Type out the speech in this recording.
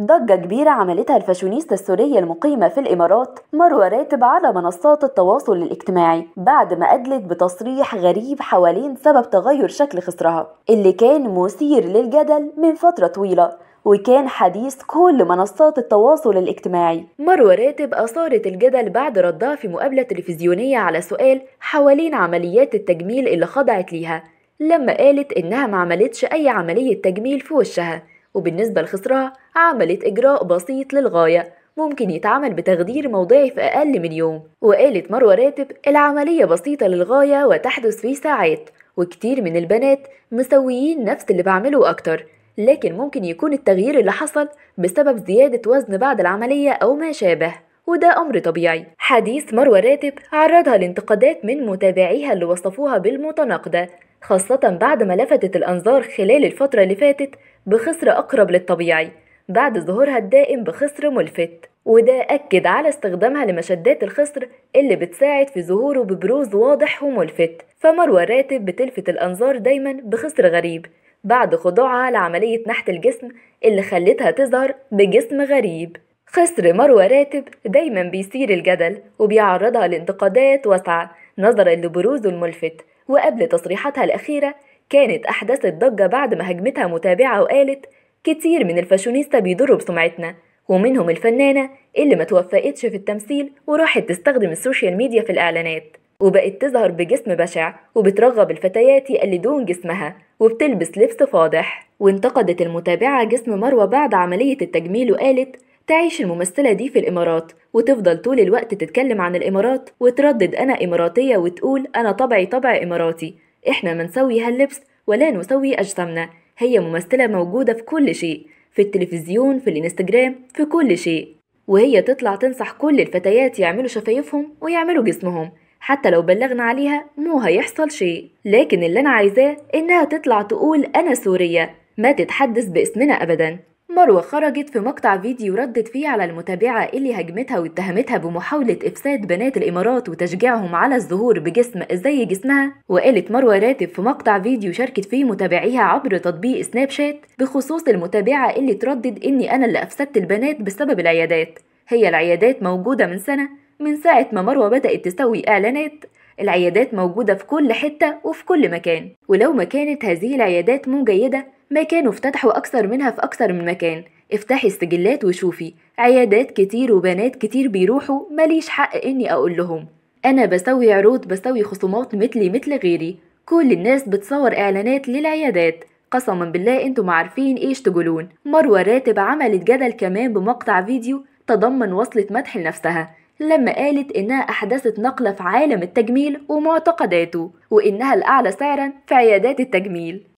ضجة كبيرة عملتها الفاشونيستا السورية المقيمة في الإمارات مروة راتب على منصات التواصل الاجتماعي بعد ما أدلت بتصريح غريب حوالين سبب تغير شكل خصرها اللي كان مثير للجدل من فترة طويلة وكان حديث كل منصات التواصل الاجتماعي مروة راتب أثارت الجدل بعد ردها في مقابلة تلفزيونية على سؤال حوالين عمليات التجميل اللي خضعت ليها لما قالت إنها ما عملتش أي عملية تجميل في وشها وبالنسبة لخسرها عملت إجراء بسيط للغاية ممكن يتعمل بتخدير موضعي في أقل من يوم وقالت مروة راتب العملية بسيطة للغاية وتحدث في ساعات وكتير من البنات مسويين نفس اللي بعمله أكتر لكن ممكن يكون التغيير اللي حصل بسبب زيادة وزن بعد العملية أو ما شابه وده أمر طبيعي حديث مروة راتب عرضها لانتقادات من متابعيها اللي وصفوها بالمتناقضة خاصة بعد ما لفتت الأنظار خلال الفترة اللي فاتت بخسر أقرب للطبيعي بعد ظهورها الدائم بخسر ملفت وده أكد على استخدامها لمشدات الخصر اللي بتساعد في ظهوره ببروز واضح وملفت فمروة راتب بتلفت الأنظار دايما بخصر غريب بعد خضوعها لعملية نحت الجسم اللي خلتها تظهر بجسم غريب خصر مروة راتب دايما بيثير الجدل وبيعرضها لانتقادات واسعة نظرا لبروزه الملفت وقبل تصريحاتها الأخيرة كانت أحدثت ضجة بعد ما هجمتها متابعة وقالت كتير من الفاشونيستا بيضروا بسمعتنا ومنهم الفنانة اللي ما توفقتش في التمثيل وراحت تستخدم السوشيال ميديا في الإعلانات وبقت تظهر بجسم بشع وبترغب الفتيات يقلدون جسمها وبتلبس لبس فاضح وانتقدت المتابعة جسم مروة بعد عملية التجميل وقالت تعيش الممثلة دي في الإمارات وتفضل طول الوقت تتكلم عن الإمارات وتردد أنا إماراتية وتقول أنا طبعي طبع إماراتي إحنا ما نسوي هاللبس ولا نسوي أجسامنا هي ممثلة موجودة في كل شيء في التلفزيون في الإنستجرام في كل شيء وهي تطلع تنصح كل الفتيات يعملوا شفايفهم ويعملوا جسمهم حتى لو بلغنا عليها مو هيحصل شيء لكن اللي أنا عايزاه إنها تطلع تقول أنا سورية ما تتحدث باسمنا أبدا مروة خرجت في مقطع فيديو ردت فيه على المتابعة اللي هجمتها واتهمتها بمحاولة إفساد بنات الإمارات وتشجيعهم على الظهور بجسم زي جسمها وقالت مروة راتب في مقطع فيديو شاركت فيه متابعيها عبر تطبيق سناب شات بخصوص المتابعة اللي تردد إني أنا اللي أفسدت البنات بسبب العيادات هي العيادات موجودة من سنة من ساعة ما مروة بدأت تسوي إعلانات العيادات موجودة في كل حتة وفي كل مكان ولو ما كانت هذه العيادات مو جيدة ما كانوا افتتحوا أكثر منها في أكثر من مكان افتحي السجلات وشوفي عيادات كتير وبنات كتير بيروحوا ماليش حق إني أقول لهم أنا بسوي عروض بسوي خصومات مثلي مثل غيري كل الناس بتصور إعلانات للعيادات قسما بالله انتم عارفين ايش تقولون مروة راتب عملت جدل كمان بمقطع فيديو تضمن وصلة مدح لنفسها لما قالت إنها أحدثت نقلة في عالم التجميل ومعتقداته وإنها الأعلى سعرا في عيادات التجميل